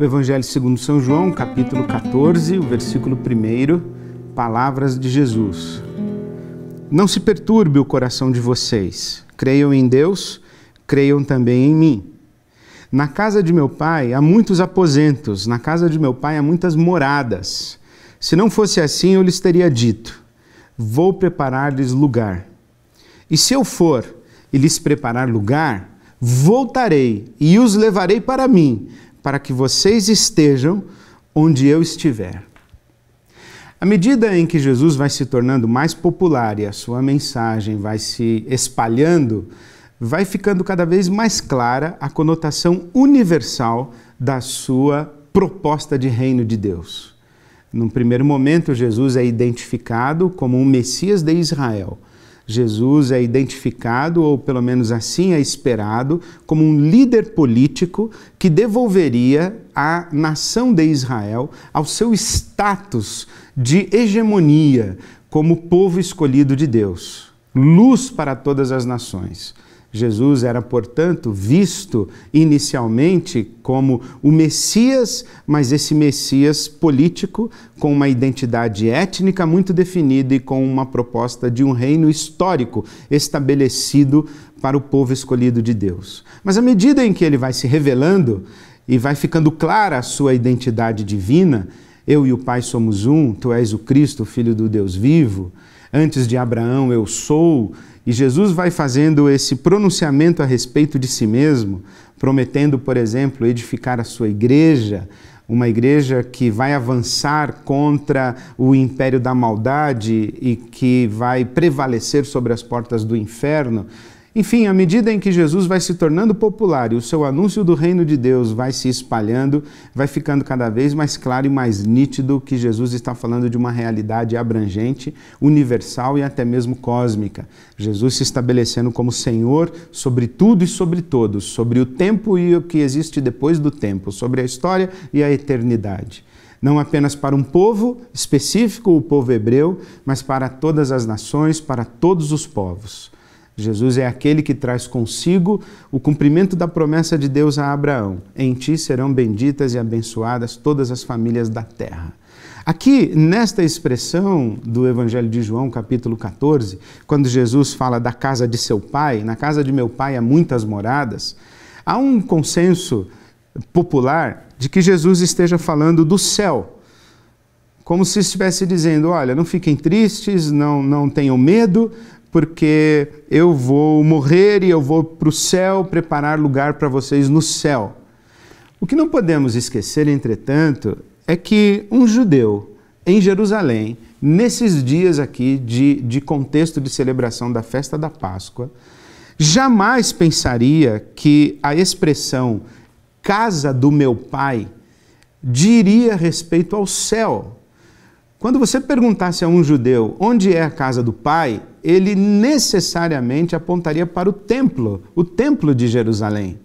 O Evangelho segundo São João, capítulo 14, o versículo 1, palavras de Jesus. Não se perturbe o coração de vocês. Creiam em Deus, creiam também em mim. Na casa de meu pai há muitos aposentos, na casa de meu pai há muitas moradas. Se não fosse assim, eu lhes teria dito: Vou preparar-lhes lugar. E se eu for e lhes preparar lugar, voltarei e os levarei para mim, para que vocês estejam onde eu estiver. À medida em que Jesus vai se tornando mais popular e a sua mensagem vai se espalhando, vai ficando cada vez mais clara a conotação universal da sua proposta de reino de Deus. Num primeiro momento, Jesus é identificado como um Messias de Israel, Jesus é identificado, ou pelo menos assim é esperado, como um líder político que devolveria a nação de Israel ao seu status de hegemonia como povo escolhido de Deus, luz para todas as nações. Jesus era, portanto, visto inicialmente como o Messias, mas esse Messias político, com uma identidade étnica muito definida e com uma proposta de um reino histórico estabelecido para o povo escolhido de Deus. Mas à medida em que ele vai se revelando e vai ficando clara a sua identidade divina, eu e o Pai somos um, tu és o Cristo, o Filho do Deus vivo, antes de Abraão eu sou e Jesus vai fazendo esse pronunciamento a respeito de si mesmo, prometendo, por exemplo, edificar a sua igreja, uma igreja que vai avançar contra o império da maldade e que vai prevalecer sobre as portas do inferno. Enfim, à medida em que Jesus vai se tornando popular e o seu anúncio do reino de Deus vai se espalhando, vai ficando cada vez mais claro e mais nítido que Jesus está falando de uma realidade abrangente, universal e até mesmo cósmica. Jesus se estabelecendo como Senhor sobre tudo e sobre todos, sobre o tempo e o que existe depois do tempo, sobre a história e a eternidade não apenas para um povo específico, o povo hebreu, mas para todas as nações, para todos os povos. Jesus é aquele que traz consigo o cumprimento da promessa de Deus a Abraão: Em ti serão benditas e abençoadas todas as famílias da terra. Aqui, nesta expressão do Evangelho de João, capítulo 14, quando Jesus fala da casa de seu pai, na casa de meu pai há muitas moradas, há um consenso popular de que Jesus esteja falando do céu, como se estivesse dizendo: olha, não fiquem tristes, não, não tenham medo, porque eu vou morrer e eu vou para o céu preparar lugar para vocês no céu. O que não podemos esquecer, entretanto, é que um judeu em Jerusalém, nesses dias aqui de, de contexto de celebração da festa da Páscoa, jamais pensaria que a expressão casa do meu pai diria respeito ao céu, quando você perguntasse a um judeu onde é a casa do pai, ele necessariamente apontaria para o templo, o templo de Jerusalém.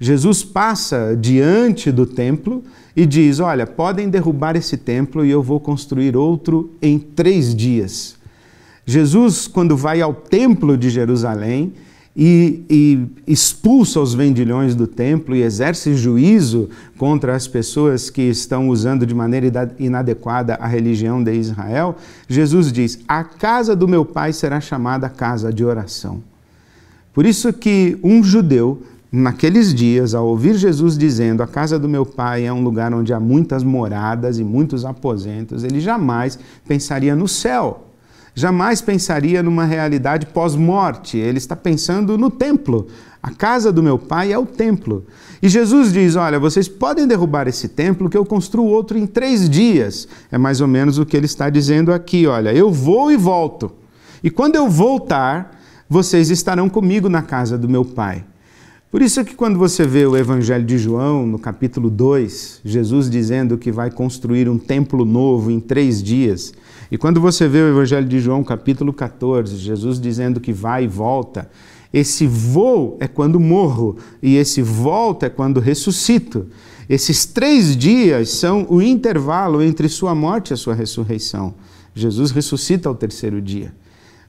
Jesus passa diante do templo e diz: Olha, podem derrubar esse templo e eu vou construir outro em três dias. Jesus, quando vai ao templo de Jerusalém, e, e expulsa os vendilhões do templo e exerce juízo contra as pessoas que estão usando de maneira inadequada a religião de Israel, Jesus diz: A casa do meu pai será chamada casa de oração. Por isso que um judeu naqueles dias, ao ouvir Jesus dizendo: A casa do meu pai é um lugar onde há muitas moradas e muitos aposentos, ele jamais pensaria no céu jamais pensaria numa realidade pós-morte. Ele está pensando no templo. A casa do meu pai é o templo. E Jesus diz: Olha, vocês podem derrubar esse templo, que eu construo outro em três dias. É mais ou menos o que ele está dizendo aqui: Olha, eu vou e volto. E quando eu voltar, vocês estarão comigo na casa do meu pai. Por isso que quando você vê o Evangelho de João, no capítulo 2, Jesus dizendo que vai construir um templo novo em três dias, e quando você vê o Evangelho de João, capítulo 14, Jesus dizendo que vai e volta, esse voo é quando morro e esse volta é quando ressuscito. Esses três dias são o intervalo entre sua morte e a sua ressurreição. Jesus ressuscita ao terceiro dia.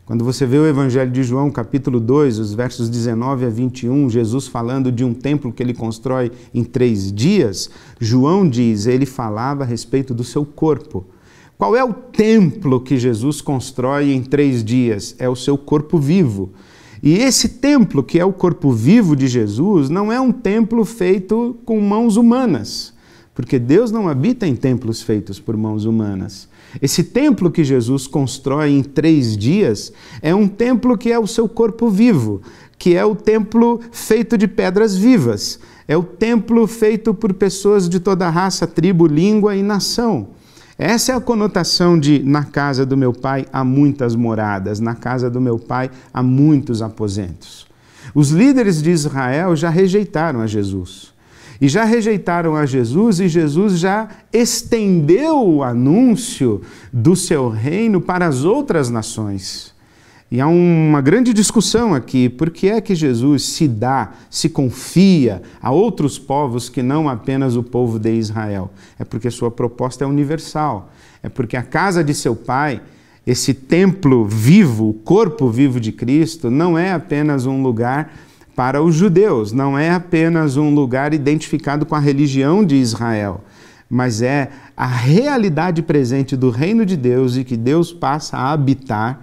Quando você vê o Evangelho de João, capítulo 2, os versos 19 a 21, Jesus falando de um templo que ele constrói em três dias, João diz, ele falava a respeito do seu corpo qual é o templo que Jesus constrói em três dias? É o seu corpo vivo. E esse templo, que é o corpo vivo de Jesus, não é um templo feito com mãos humanas, porque Deus não habita em templos feitos por mãos humanas. Esse templo que Jesus constrói em três dias é um templo que é o seu corpo vivo, que é o templo feito de pedras vivas, é o templo feito por pessoas de toda raça, tribo, língua e nação. Essa é a conotação de na casa do meu pai há muitas moradas, na casa do meu pai há muitos aposentos. Os líderes de Israel já rejeitaram a Jesus. E já rejeitaram a Jesus, e Jesus já estendeu o anúncio do seu reino para as outras nações. E há uma grande discussão aqui, por que é que Jesus se dá, se confia a outros povos que não apenas o povo de Israel? É porque sua proposta é universal, é porque a casa de seu pai, esse templo vivo, o corpo vivo de Cristo, não é apenas um lugar para os judeus, não é apenas um lugar identificado com a religião de Israel, mas é a realidade presente do reino de Deus e que Deus passa a habitar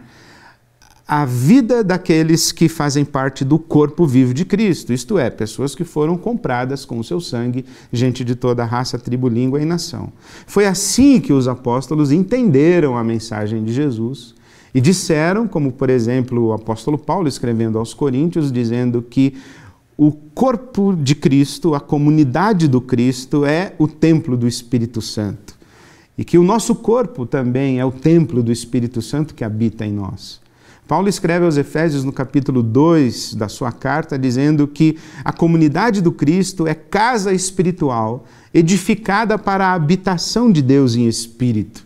a vida daqueles que fazem parte do corpo vivo de Cristo, isto é, pessoas que foram compradas com o seu sangue, gente de toda raça, tribo, língua e nação. Foi assim que os apóstolos entenderam a mensagem de Jesus e disseram, como por exemplo o apóstolo Paulo escrevendo aos Coríntios, dizendo que o corpo de Cristo, a comunidade do Cristo, é o templo do Espírito Santo. E que o nosso corpo também é o templo do Espírito Santo que habita em nós. Paulo escreve aos Efésios no capítulo 2 da sua carta, dizendo que a comunidade do Cristo é casa espiritual edificada para a habitação de Deus em espírito.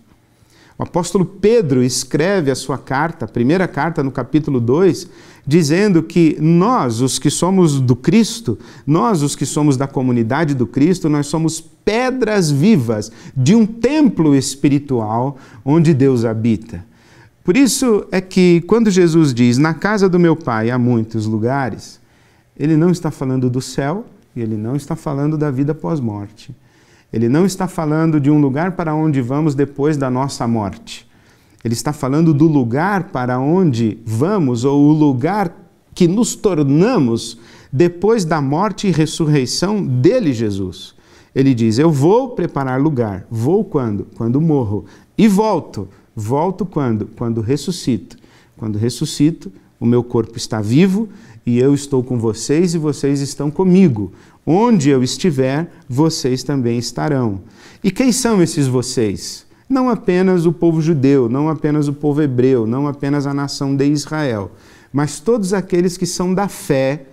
O apóstolo Pedro escreve a sua carta, a primeira carta no capítulo 2, dizendo que nós, os que somos do Cristo, nós, os que somos da comunidade do Cristo, nós somos pedras vivas de um templo espiritual onde Deus habita. Por isso é que quando Jesus diz: Na casa do meu pai há muitos lugares, ele não está falando do céu e ele não está falando da vida pós-morte. Ele não está falando de um lugar para onde vamos depois da nossa morte. Ele está falando do lugar para onde vamos ou o lugar que nos tornamos depois da morte e ressurreição dele, Jesus. Ele diz: Eu vou preparar lugar. Vou quando? Quando morro. E volto Volto quando? Quando ressuscito. Quando ressuscito, o meu corpo está vivo e eu estou com vocês e vocês estão comigo. Onde eu estiver, vocês também estarão. E quem são esses vocês? Não apenas o povo judeu, não apenas o povo hebreu, não apenas a nação de Israel, mas todos aqueles que são da fé,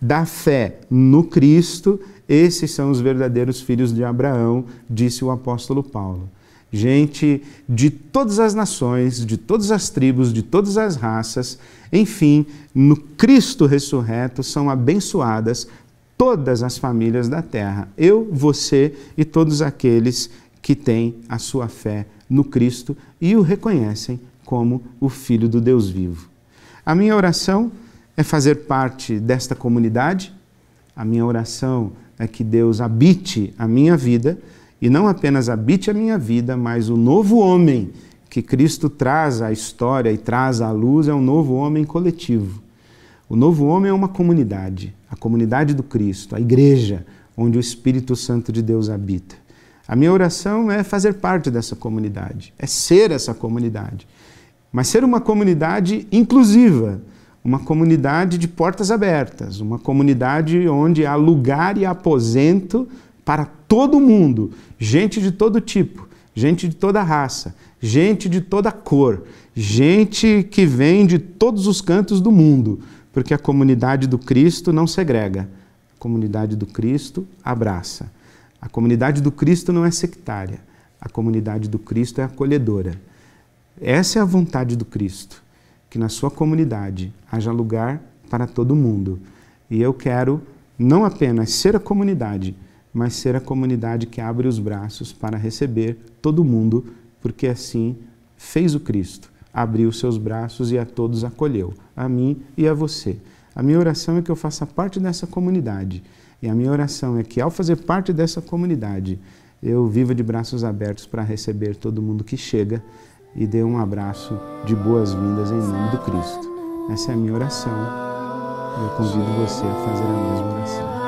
da fé no Cristo, esses são os verdadeiros filhos de Abraão, disse o apóstolo Paulo gente de todas as nações, de todas as tribos, de todas as raças, enfim, no Cristo ressurreto são abençoadas todas as famílias da terra. Eu, você e todos aqueles que têm a sua fé no Cristo e o reconhecem como o Filho do Deus vivo. A minha oração é fazer parte desta comunidade, a minha oração é que Deus habite a minha vida e não apenas habite a minha vida, mas o novo homem que Cristo traz à história e traz à luz é um novo homem coletivo. O novo homem é uma comunidade, a comunidade do Cristo, a igreja, onde o Espírito Santo de Deus habita. A minha oração é fazer parte dessa comunidade, é ser essa comunidade. Mas ser uma comunidade inclusiva, uma comunidade de portas abertas, uma comunidade onde há lugar e aposento para todo mundo, gente de todo tipo, gente de toda raça, gente de toda cor, gente que vem de todos os cantos do mundo, porque a comunidade do Cristo não segrega, a comunidade do Cristo abraça. A comunidade do Cristo não é sectária, a comunidade do Cristo é acolhedora. Essa é a vontade do Cristo, que na sua comunidade haja lugar para todo mundo. E eu quero não apenas ser a comunidade, mas ser a comunidade que abre os braços para receber todo mundo, porque assim fez o Cristo, abriu seus braços e a todos acolheu, a mim e a você. A minha oração é que eu faça parte dessa comunidade. E a minha oração é que, ao fazer parte dessa comunidade, eu viva de braços abertos para receber todo mundo que chega e dê um abraço de boas-vindas em nome do Cristo. Essa é a minha oração. Eu convido você a fazer a mesma oração.